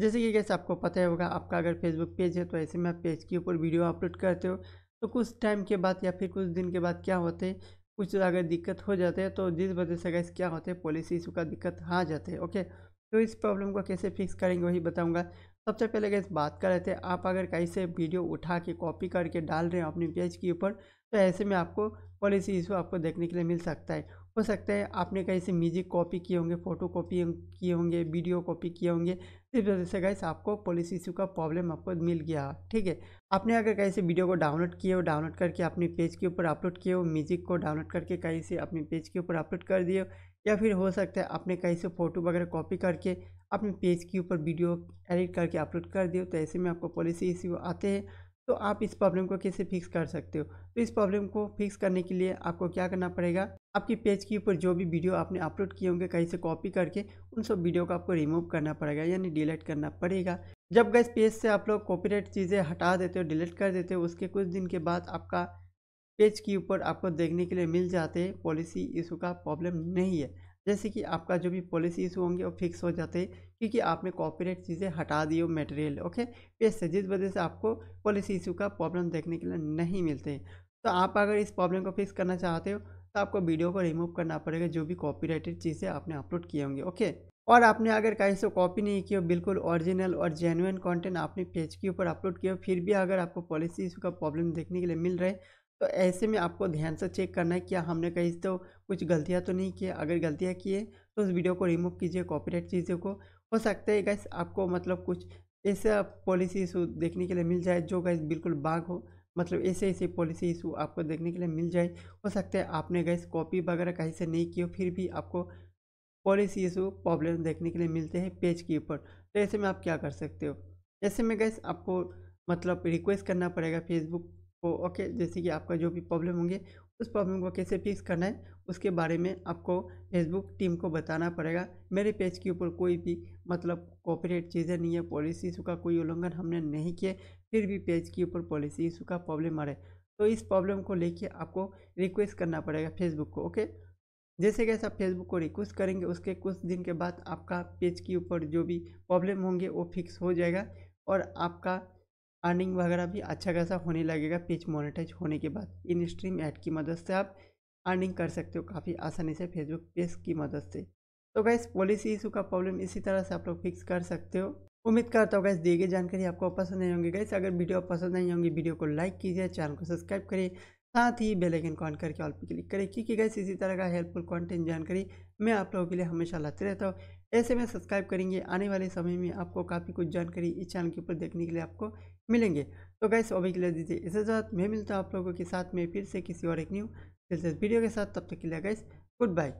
जैसे कि कैसे आपको पता ही होगा आपका अगर फेसबुक पेज है तो ऐसे में आप पेज के ऊपर वीडियो अपलोड करते हो तो कुछ टाइम के बाद या फिर कुछ दिन के बाद क्या होते हैं कुछ अगर दिक्कत हो जाते हैं तो जिस वजह से गैस क्या होते हैं पॉलिसी इशू का दिक्कत आ जाते हैं ओके तो इस प्रॉब्लम को कैसे फिक्स करेंगे वही बताऊंगा सबसे पहले गैस बात कर रहे थे आप अगर कहीं से वीडियो उठा के कॉपी करके डाल रहे हो अपने पेज के ऊपर तो ऐसे में आपको पॉलिसी इशू आपको देखने के लिए मिल सकता है हो सकता है आपने कहीं से म्यूजिक कॉपी किए होंगे फ़ोटो कॉपी किए होंगे वीडियो कॉपी किए होंगे इस वजह से गैस आपको पॉलिसी इशू का प्रॉब्लम आपको मिल गया ठीक है आपने अगर कहीं से वीडियो को डाउनलोड किए हो डाउनलोड करके अपने पेज के ऊपर अपलोड किए हो म्यूजिक को डाउनलोड करके कहीं से अपने पेज के ऊपर अपलोड कर दिए या फिर हो सकता है आपने कहीं से फ़ोटो वगैरह कॉपी करके अपने पेज के ऊपर वीडियो एडिट करके अपलोड कर दिए तो ऐसे में आपको पॉलिसी इशू आते हैं तो आप इस प्रॉब्लम को कैसे फिक्स कर सकते हो तो इस प्रॉब्लम को फिक्स करने के लिए आपको क्या करना पड़ेगा आपकी पेज के ऊपर जो भी वीडियो आपने अपलोड किए होंगे कहीं से कॉपी करके उन सब वीडियो को आपको रिमूव करना पड़ेगा यानी डिलीट करना पड़ेगा जब गए पेज से आप लोग कॉपीराइट चीज़ें हटा देते हो डिलीट कर देते हो उसके कुछ दिन के बाद आपका पेज के ऊपर आपको देखने के लिए मिल जाते हैं पॉलिसी इशू का प्रॉब्लम नहीं है जैसे कि आपका जो भी पॉलिसी इशू होंगे वो फिक्स हो जाते हैं क्योंकि आपने कॉपीराइट चीज़ें हटा दी हो मटेरियल ओके पेज से जिस वजह से आपको पॉलिसी इशू का प्रॉब्लम देखने के लिए नहीं मिलते तो आप अगर इस प्रॉब्लम को फिक्स करना चाहते हो तो आपको वीडियो को रिमूव करना पड़ेगा जो भी कॉपीराइटेड चीज़ें आपने अपलोड किए होंगे ओके और आपने अगर कहीं से कॉपी नहीं की हो बिल्कुल ओरिजिनल और जेनुअन कंटेंट आपने पेज के ऊपर अपलोड किया फिर भी अगर आपको पॉलिसी इशू का प्रॉब्लम देखने के लिए मिल रहा तो ऐसे में आपको ध्यान से चेक करना है क्या हाँ, हमने कहीं तो कुछ गलतियाँ तो नहीं किए अगर गलतियाँ की है तो उस वीडियो को रिमूव कीजिए कॉपीराइट चीज़ों को हो सकता है गैस आपको मतलब कुछ ऐसा पॉलिसी इशू देखने के लिए मिल जाए जो गैस बिल्कुल बाग हो मतलब ऐसे ऐसे पॉलिसी इशू आपको देखने के लिए मिल जाए हो सकता है आपने गैस कॉपी वगैरह कहीं से नहीं की हो फिर भी आपको पॉलिसी इशू प्रॉब्लम देखने के लिए मिलते हैं पेज के ऊपर तो ऐसे में आप क्या कर सकते हो ऐसे में गैस आपको मतलब रिक्वेस्ट करना पड़ेगा फेसबुक को ओके जैसे कि आपका जो भी प्रॉब्लम होंगे उस प्रॉब्लम को कैसे फिक्स करना है उसके बारे में आपको फेसबुक टीम को बताना पड़ेगा मेरे पेज के ऊपर कोई भी मतलब कॉपरेट चीज़ें नहीं है पॉलिसी इशू का कोई उल्लंघन हमने नहीं किया फिर भी पेज के ऊपर पॉलिसी इशू का प्रॉब्लम आ रहा है तो इस प्रॉब्लम को लेके आपको रिक्वेस्ट करना पड़ेगा फेसबुक को ओके जैसे कैसे आप फेसबुक को रिक्वेस्ट करेंगे उसके कुछ दिन के बाद आपका पेज के ऊपर जो भी प्रॉब्लम होंगे वो फिक्स हो जाएगा और आपका अर्निंग वगैरह भी अच्छा खासा होने लगेगा पेज मोनेटाइज होने के बाद इन स्ट्रीम ऐड की मदद से आप अर्निंग कर सकते हो काफ़ी आसानी से फेसबुक पेज की मदद से तो गैस पॉलिसी इशू का प्रॉब्लम इसी तरह से आप लोग फिक्स कर सकते हो उम्मीद करता हूँ गैस दिए गई जानकारी आपको पसंद नहीं होंगी गैस अगर वीडियो पसंद नहीं होंगी वीडियो को लाइक कीजिए चैनल को सब्सक्राइब करिए साथ ही बेल आइकन को ऑन करके ऑल पे क्लिक करें क्योंकि गैस इसी तरह का हेल्पफुल कंटेंट जानकारी मैं आप लोगों के लिए हमेशा लाते रहता हूँ ऐसे में सब्सक्राइब करेंगे आने वाले समय में आपको काफ़ी कुछ जानकारी इस चैनल के ऊपर देखने के लिए आपको मिलेंगे तो गैस अभी के लिए दीजिए इजाज़त मैं मिलता हूँ आप लोगों के साथ में फिर से किसी और एक न्यू दिलचस्प वीडियो के साथ तब तक के लिए गैस गुड बाय